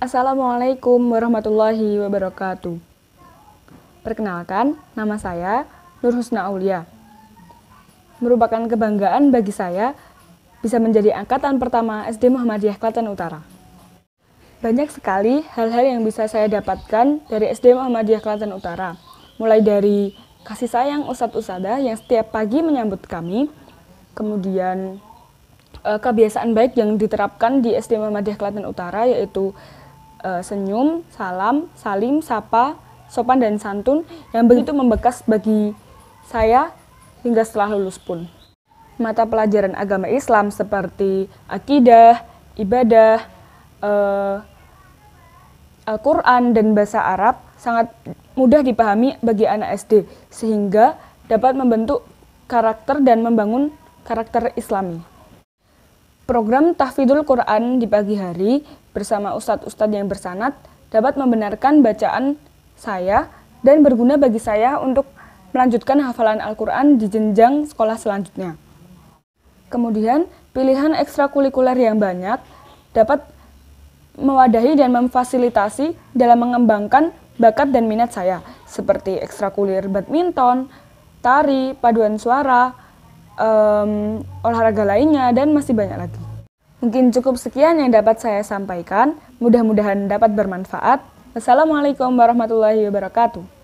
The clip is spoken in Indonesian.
Assalamualaikum warahmatullahi wabarakatuh. Perkenalkan, nama saya Nur Husna Aulia. Merupakan kebanggaan bagi saya bisa menjadi angkatan pertama SD Muhammadiyah Klaten Utara. Banyak sekali hal-hal yang bisa saya dapatkan dari SD Muhammadiyah Klaten Utara. Mulai dari kasih sayang Ustadz Usada yang setiap pagi menyambut kami, kemudian eh, kebiasaan baik yang diterapkan di SD Muhammadiyah Klaten Utara yaitu uh, senyum, salam, salim, sapa, sopan dan santun yang begitu membekas bagi saya hingga setelah lulus pun. Mata pelajaran agama Islam seperti akidah, ibadah, uh, Al-Quran, dan bahasa Arab sangat mudah dipahami bagi anak SD, sehingga dapat membentuk karakter dan membangun karakter islami. Program Tahfidul Quran di pagi hari bersama ustadz-ustadz yang bersanat dapat membenarkan bacaan saya dan berguna bagi saya untuk melanjutkan hafalan Al-Quran di jenjang sekolah selanjutnya. Kemudian, pilihan ekstrakurikuler yang banyak dapat mewadahi dan memfasilitasi dalam mengembangkan bakat dan minat saya, seperti ekstrakurikuler badminton, tari, paduan suara, um, olahraga lainnya dan masih banyak lagi. Mungkin cukup sekian yang dapat saya sampaikan. Mudah-mudahan dapat bermanfaat. Wassalamualaikum warahmatullahi wabarakatuh.